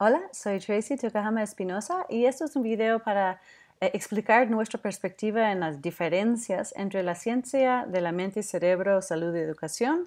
Hola, soy Tracy Tokahama Espinosa y esto es un video para eh, explicar nuestra perspectiva en las diferencias entre la ciencia de la mente, y cerebro, salud y educación,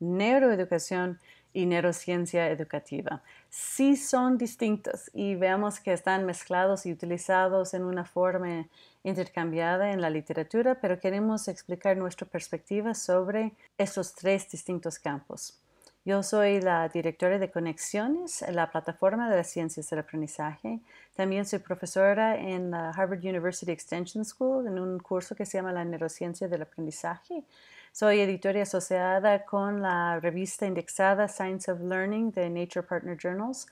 neuroeducación y neurociencia educativa. Sí son distintos y veamos que están mezclados y utilizados en una forma intercambiada en la literatura, pero queremos explicar nuestra perspectiva sobre estos tres distintos campos. Yo soy la directora de Conexiones, la plataforma de las ciencias del aprendizaje. También soy profesora en la Harvard University Extension School en un curso que se llama La neurociencia del aprendizaje. Soy editora asociada con la revista indexada Science of Learning de Nature Partner Journals.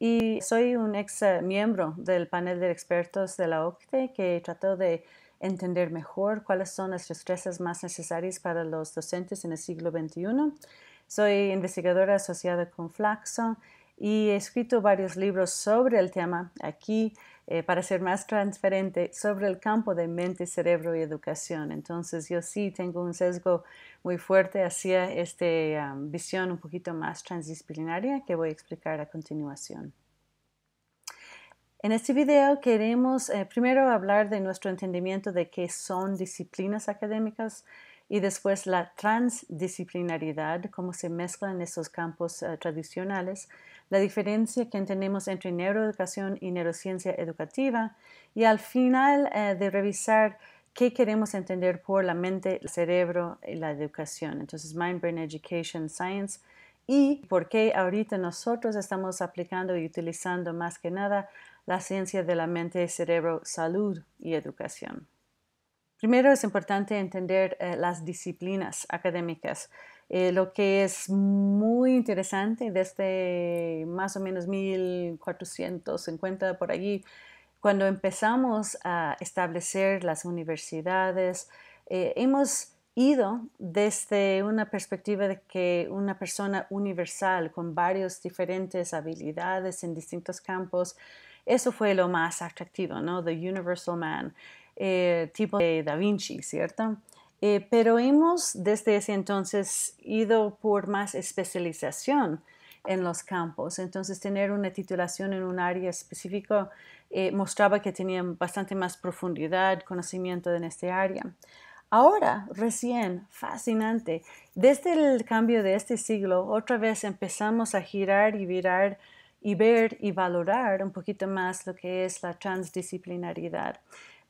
Y soy un ex eh, miembro del panel de expertos de la OCTE que trató de entender mejor cuáles son las destrezas más necesarias para los docentes en el siglo XXI soy investigadora asociada con Flaxo y he escrito varios libros sobre el tema aquí eh, para ser más transparente sobre el campo de mente, cerebro y educación. Entonces yo sí tengo un sesgo muy fuerte hacia esta ah, visión un poquito más transdisciplinaria que voy a explicar a continuación. En este video queremos eh, primero hablar de nuestro entendimiento de qué son disciplinas académicas y después la transdisciplinaridad, cómo se mezclan estos campos eh, tradicionales, la diferencia que tenemos entre neuroeducación y neurociencia educativa y al final eh, de revisar qué queremos entender por la mente, el cerebro y la educación. Entonces, Mind Brain Education Science y por qué ahorita nosotros estamos aplicando y utilizando más que nada la ciencia de la mente, cerebro, salud y educación. Primero es importante entender eh, las disciplinas académicas. Eh, lo que es muy interesante desde este más o menos 1450 por allí, cuando empezamos a establecer las universidades, eh, hemos ido desde una perspectiva de que una persona universal con varias diferentes habilidades en distintos campos, eso fue lo más atractivo, ¿no? The Universal Man. Eh, tipo de Da Vinci, ¿cierto? Eh, pero hemos desde ese entonces ido por más especialización en los campos. Entonces, tener una titulación en un área específica eh, mostraba que tenían bastante más profundidad, conocimiento en este área. Ahora, recién, fascinante, desde el cambio de este siglo, otra vez empezamos a girar y virar y ver y valorar un poquito más lo que es la transdisciplinaridad.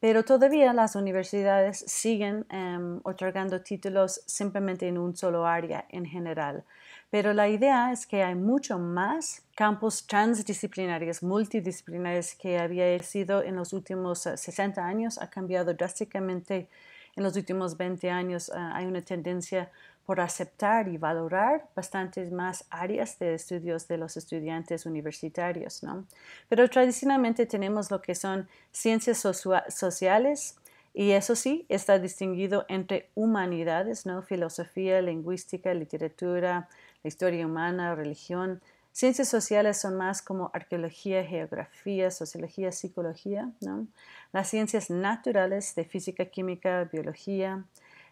Pero todavía las universidades siguen em, otorgando títulos simplemente en un solo área en general. Pero la idea es que hay mucho más campos transdisciplinarios, multidisciplinares que había sido en los últimos 60 eh, años, ha cambiado drásticamente en los últimos 20 años. Eh, hay una tendencia por aceptar y valorar bastantes más áreas de estudios de los estudiantes universitarios. ¿no? Pero tradicionalmente tenemos lo que son ciencias sociales, y eso sí, está distinguido entre humanidades, ¿no? filosofía, lingüística, literatura, la historia humana, religión. Ciencias sociales son más como arqueología, geografía, sociología, psicología. ¿no? Las ciencias naturales de física, química, biología,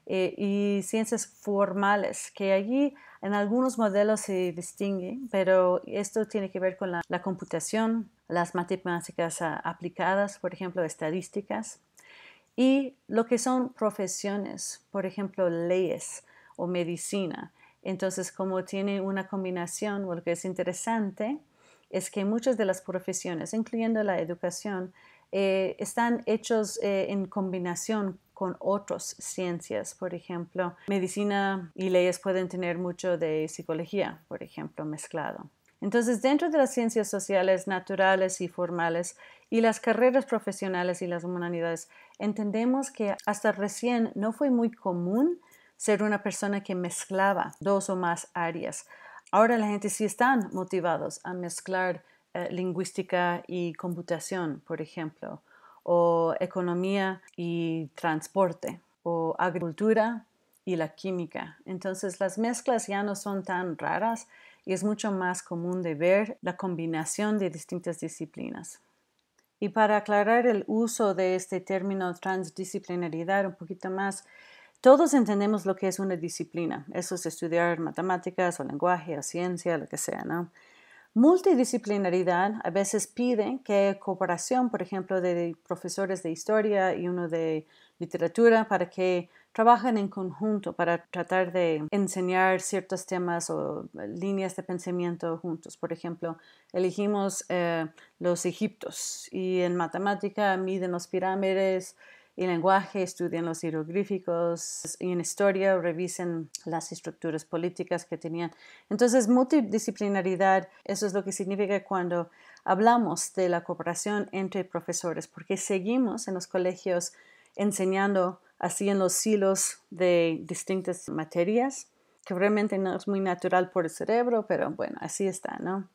eh, y ciencias formales, que allí en algunos modelos se distinguen, pero esto tiene que ver con la, computación, las matemáticas ah, aplicadas, por ejemplo, estadísticas, y lo que son profesiones, por ejemplo, leyes o medicina. Entonces, como tiene una combinación, lo que es interesante es que muchas de las profesiones, incluyendo la educación, eh, están hechos eh, en combinación con otras ciencias, por ejemplo, medicina y leyes pueden tener mucho de psicología, por ejemplo, mezclado. Entonces, dentro de las ciencias sociales, naturales y formales, y las carreras profesionales y las humanidades, entendemos que hasta recién no fue muy común ser una persona que mezclaba dos o más áreas. Ahora la gente sí están motivados a mezclar eh, lingüística y computación, por ejemplo, o economía y transporte, o agricultura y la química. Entonces las mezclas ya no son tan raras y es mucho más común de ver la combinación de distintas disciplinas. Y para aclarar el uso de este término transdisciplinaridad un poquito más, todos entendemos lo que es una disciplina. Eso es estudiar matemáticas o lenguaje o ciencia, lo que sea, ¿no? Multidisciplinaridad a veces pide que cooperación, por ejemplo, de profesores de historia y uno de literatura para que trabajen en conjunto para tratar de enseñar ciertos temas o líneas de pensamiento juntos. Por ejemplo, elegimos eh, los egiptos y en matemática miden los pirámides y lenguaje, estudian los hieroglíficos, y en historia revisen las estructuras políticas que tenían. Entonces, multidisciplinaridad, eso es lo que significa cuando hablamos de la cooperación entre profesores, porque seguimos en los colegios enseñando así en los silos de distintas materias, que realmente no es muy natural por el cerebro, pero bueno, así está, ¿no?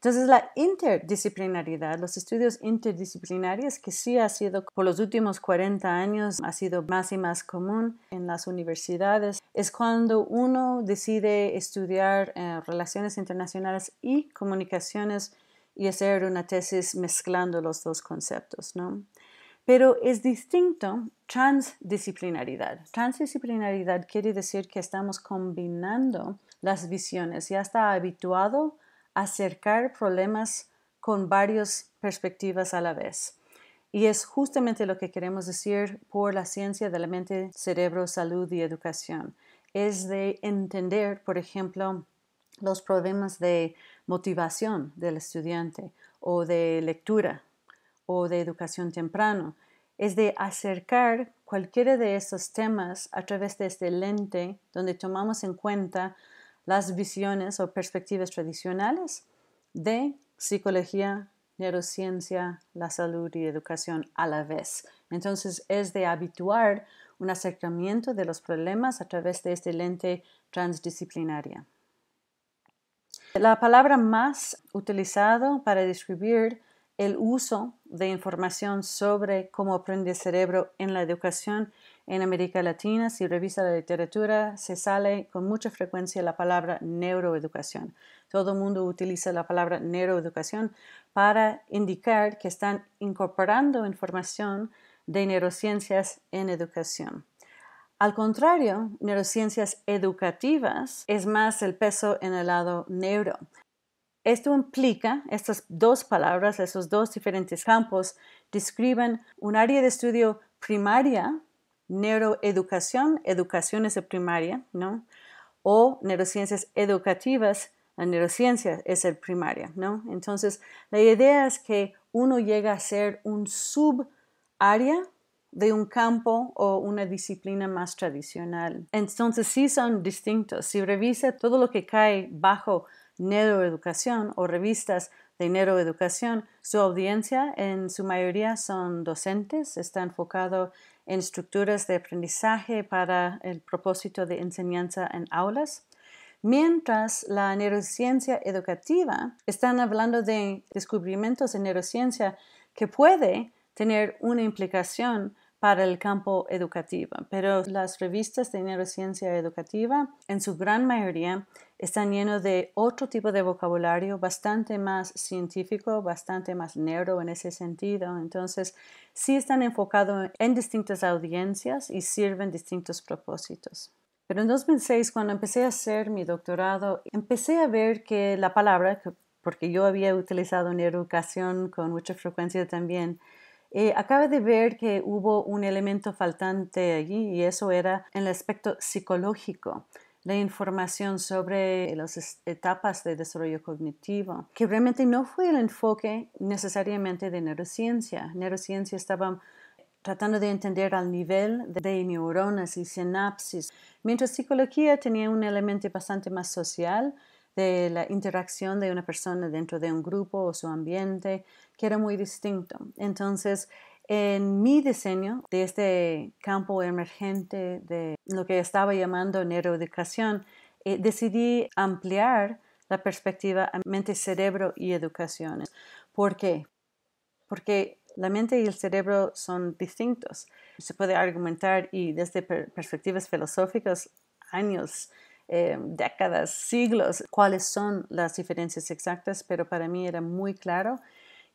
Entonces, la interdisciplinaridad, los estudios interdisciplinarios, que sí ha sido por los últimos 40 años, ha sido más y más común en las universidades, es cuando uno decide estudiar eh, relaciones internacionales y comunicaciones y hacer una tesis mezclando los dos conceptos, ¿no? Pero es distinto transdisciplinaridad. Transdisciplinaridad quiere decir que estamos combinando las visiones. Ya está habituado acercar problemas con varias perspectivas a la vez. Y es justamente lo que queremos decir por la ciencia de la mente, cerebro, salud y educación. Es de entender, por ejemplo, los problemas de motivación del estudiante o de lectura o de educación temprano. Es de acercar cualquiera de esos temas a través de este lente donde tomamos en cuenta las visiones o perspectivas tradicionales de psicología, neurociencia, la salud y educación a la vez. Entonces es de habituar un acercamiento de los problemas a través de este lente transdisciplinaria. La palabra más utilizada para describir el uso de información sobre cómo aprende el cerebro en la educación en América Latina. Si revisa la literatura, se sale con mucha frecuencia la palabra neuroeducación. Todo el mundo utiliza la palabra neuroeducación para indicar que están incorporando información de neurociencias en educación. Al contrario, neurociencias educativas es más el peso en el lado neuro. Esto implica, estas dos palabras, esos dos diferentes campos, describen un área de estudio primaria, neuroeducación, es de primaria, ¿no? O neurociencias educativas, la neurociencia es el primaria, ¿no? Entonces, la idea es que uno llega a ser un sub-área de un campo o una disciplina más tradicional. Entonces sí son distintos. Si revisa todo lo que cae bajo neuroeducación o revistas de neuroeducación. Su audiencia en su mayoría son docentes, está enfocado en estructuras de aprendizaje para el propósito de enseñanza en aulas. Mientras la neurociencia educativa están hablando de descubrimientos en neurociencia que puede tener una implicación para el campo educativo, pero las revistas de neurociencia educativa en su gran mayoría están llenas de otro tipo de vocabulario bastante más científico, bastante más neuro en ese sentido. Entonces, sí están enfocados en distintas audiencias y sirven distintos propósitos. Pero en 2006, cuando empecé a hacer mi doctorado, empecé a ver que la palabra, porque yo había utilizado neuroeducación con mucha frecuencia también, eh, acaba de ver que hubo un elemento faltante allí y eso era el aspecto psicológico la información sobre las etapas de desarrollo cognitivo, que realmente no fue el enfoque necesariamente de neurociencia. Neurociencia estaba tratando de entender al nivel de neuronas y sinapsis, mientras psicología tenía un elemento bastante más social de la interacción de una persona dentro de un grupo o su ambiente, que era muy distinto. Entonces, en mi diseño de este campo emergente de lo que estaba llamando neuroeducación, eh, decidí ampliar la perspectiva a mente, cerebro y educación. ¿Por qué? Porque la mente y el cerebro son distintos. Se puede argumentar y desde perspectivas filosóficas años eh, décadas, siglos, cuáles son las diferencias exactas, pero para mí era muy claro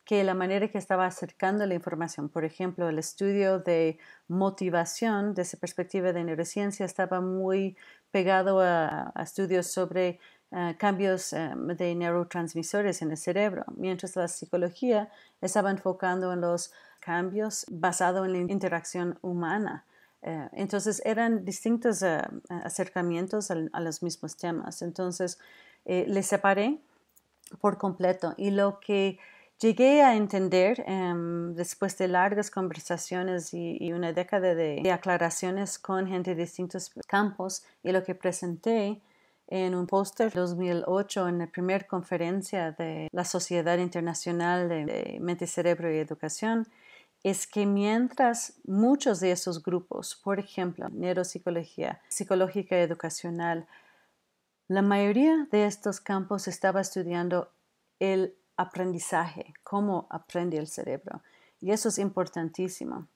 que la manera en que estaba acercando la información, por ejemplo, el estudio de motivación desde perspectiva de neurociencia estaba muy pegado a, estudios sobre eh, cambios eh, de neurotransmisores en el cerebro, mientras la psicología estaba enfocando en los cambios basados en la interacción humana. Eh, entonces eran distintos eh, acercamientos a, los mismos temas. Entonces eh, les separé por completo y lo que llegué a entender em, después de largas conversaciones y, una década de, aclaraciones con gente de distintos campos y lo que presenté en un póster 2008 en la primera conferencia de la Sociedad Internacional de Mente, Cerebro y Educación es que mientras muchos de esos grupos, por ejemplo, neuropsicología, psicológica educacional, la mayoría de estos campos estaba estudiando el aprendizaje, cómo aprende el cerebro. Y eso es importantísimo.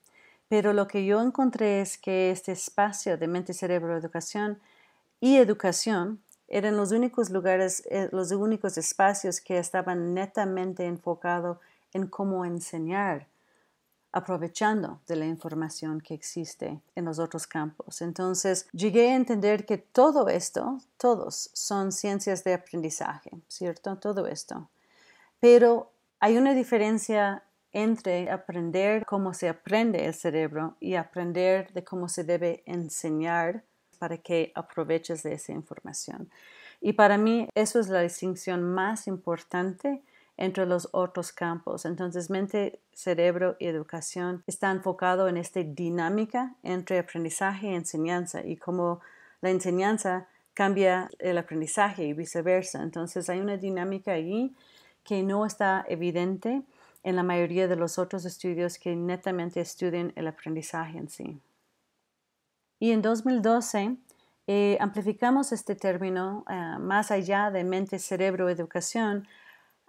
Pero lo que yo encontré es que este espacio de mente, cerebro, educación y educación eran los únicos lugares, eh, los únicos espacios que estaban netamente enfocados en cómo enseñar aprovechando de la información que existe en los otros campos. Entonces, llegué a entender que todo esto, todos son ciencias de aprendizaje, ¿cierto? Todo esto. Pero hay una diferencia entre aprender cómo se aprende el cerebro y aprender de cómo se debe enseñar para que aproveches de esa información. Y para mí eso es la distinción más importante entre los otros campos. Entonces, mente, cerebro y educación está enfocado en esta dinámica entre aprendizaje y enseñanza y cómo la enseñanza cambia el aprendizaje y viceversa. Entonces, hay una dinámica allí que no está evidente en la mayoría de los otros estudios que netamente estudian el aprendizaje en sí. Y en 2012 eh, amplificamos este término eh, más allá de mente, cerebro, y educación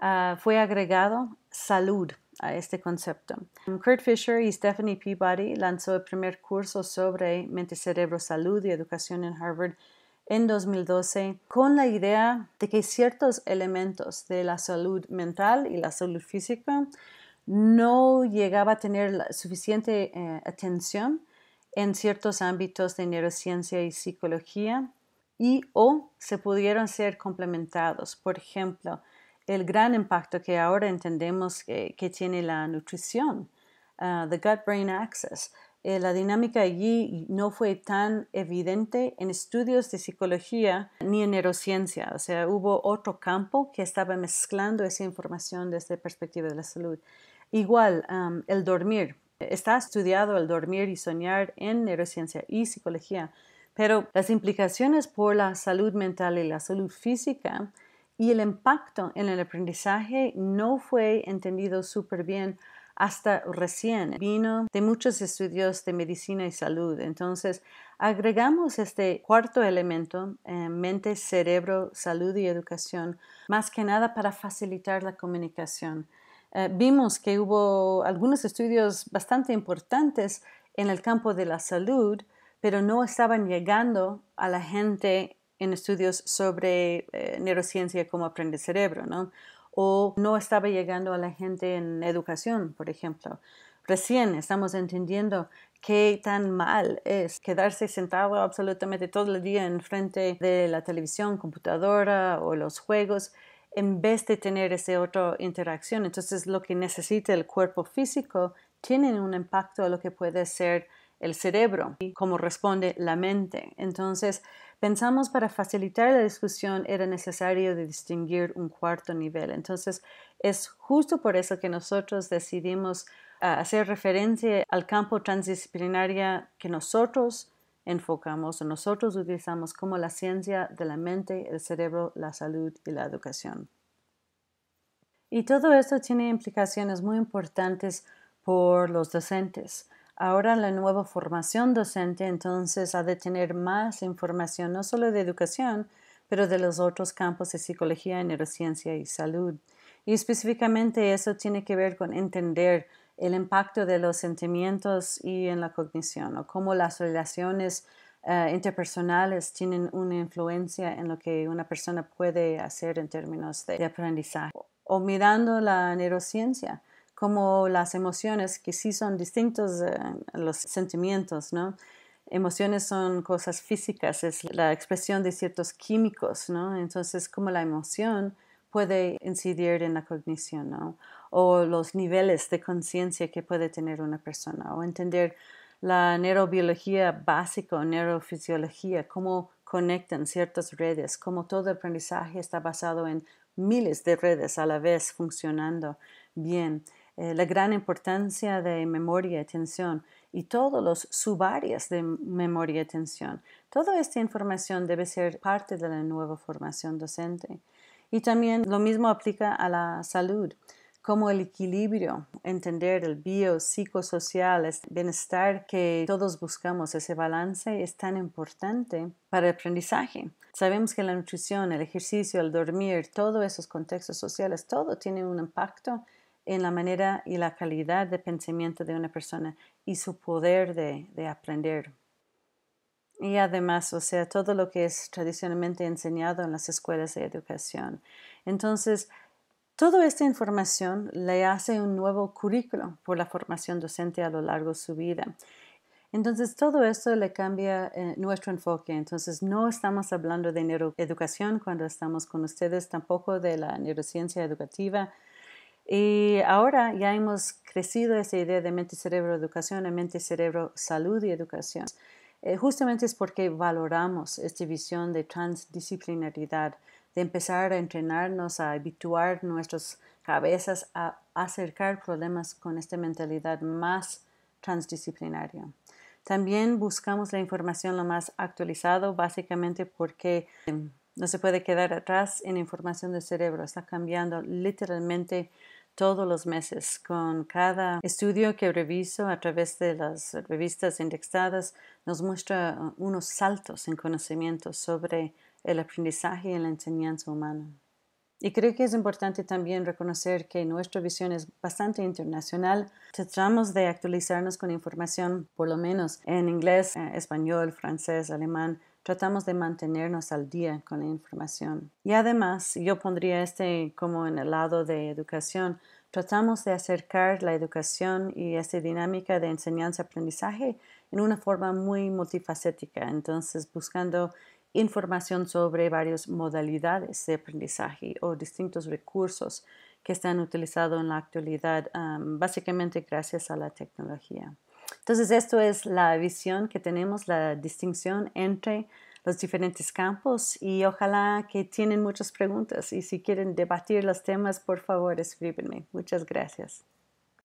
Ah, fue agregado salud a este concepto. Um, Kurt Fisher y Stephanie Peabody lanzó el primer curso sobre mente, cerebro, salud y educación en Harvard en 2012 con la idea de que ciertos elementos de la salud mental y la salud física no llegaba a tener suficiente eh, atención en ciertos ámbitos de neurociencia y psicología y o se pudieron ser complementados. Por ejemplo, el gran impacto que ahora entendemos que, tiene la nutrición, ah, the gut-brain axis. Eh, la dinámica allí no fue tan evidente en estudios de psicología ni en neurociencia. O sea, hubo otro campo que estaba mezclando esa información desde perspectiva de la salud. Igual, el dormir. Está estudiado el dormir y soñar en neurociencia y psicología, pero las implicaciones por la salud mental y la salud física y el impacto en el aprendizaje no fue entendido súper bien hasta recién. Vino de muchos estudios de medicina y salud. Entonces, agregamos este cuarto elemento, eh, mente, cerebro, salud y educación, más que nada para facilitar la comunicación. Eh, vimos que hubo algunos estudios bastante importantes en el campo de la salud, pero no estaban llegando a la gente en estudios sobre eh, neurociencia como aprende cerebro, ¿no? O no estaba llegando a la gente en educación, por ejemplo. Recién estamos entendiendo qué tan mal es quedarse sentado absolutamente todo el día enfrente de la televisión, computadora o los juegos en vez de tener esa otra interacción. Entonces, lo que necesita el cuerpo físico tiene un impacto a lo que puede ser el cerebro y cómo responde la mente. Entonces, pensamos para facilitar la discusión era necesario distinguir un cuarto nivel. Entonces, es justo por eso que nosotros decidimos ah, hacer referencia al campo transdisciplinaria que nosotros enfocamos nosotros utilizamos como la ciencia de la mente, el cerebro, la salud y la educación. Y todo esto tiene implicaciones muy importantes por los docentes. Ahora la nueva formación docente entonces ha de tener más información no solo de educación, pero de los otros campos de psicología, neurociencia y salud. Y específicamente eso tiene que ver con entender el impacto de los sentimientos y en la cognición, o cómo las relaciones eh, interpersonales tienen una influencia en lo que una persona puede hacer en términos de, aprendizaje. o mirando la neurociencia, como las emociones, que sí son distintos eh, los sentimientos, ¿no? Emociones son cosas físicas, es la expresión de ciertos químicos, ¿no? Entonces, como la emoción puede incidir en la cognición, ¿no? O los niveles de conciencia que puede tener una persona, o entender la neurobiología básica o neurofisiología, cómo conectan ciertas redes, cómo todo el aprendizaje está basado en miles de redes a la vez funcionando bien. Eh, la gran importancia de memoria y atención y todos los subáreas de memoria y atención. Toda esta información debe ser parte de la nueva formación docente. Y también lo mismo aplica a la salud, como el equilibrio, entender el bio, psicosocial, el bienestar que todos buscamos, ese balance es tan importante para el aprendizaje. Sabemos que la nutrición, el ejercicio, el dormir, todos esos contextos sociales, todo tiene un impacto en la manera y la calidad de pensamiento de una persona y su poder de, aprender. Y además, o sea, todo lo que es tradicionalmente enseñado en las escuelas de educación. Entonces, Toda esta información le hace un nuevo currículo por la formación docente a lo largo de su vida. Entonces, todo esto le cambia eh, nuestro enfoque. Entonces, no estamos hablando de neuroeducación cuando estamos con ustedes, tampoco de la neurociencia educativa, y ahora ya hemos crecido esa idea de mente-cerebro educación a mente-cerebro salud y educación. Eh, justamente es porque valoramos esta visión de transdisciplinaridad, de empezar a entrenarnos, a habituar nuestras cabezas a acercar problemas con esta mentalidad más transdisciplinaria. También buscamos la información lo más actualizado, básicamente porque em, no se puede quedar atrás en información del cerebro, está cambiando literalmente todos los meses con cada estudio que reviso a través de las revistas indexadas nos muestra uh, unos saltos en conocimiento sobre el aprendizaje y la enseñanza humana. Y creo que es importante también reconocer que nuestra visión es bastante internacional. Tratamos de actualizarnos con información, por lo menos en inglés, eh, español, francés, alemán, tratamos de mantenernos al día con la información. Y además, yo pondría este como en el lado de educación, tratamos de acercar la educación y esta dinámica de enseñanza-aprendizaje en una forma muy multifacética, entonces buscando información sobre varias modalidades de aprendizaje o distintos recursos que están utilizados en la actualidad, básicamente gracias a la tecnología. Entonces, esto es la visión que tenemos, la distinción entre los diferentes campos y ojalá que tienen muchas preguntas y si quieren debatir los temas, por favor, escríbenme. Muchas gracias.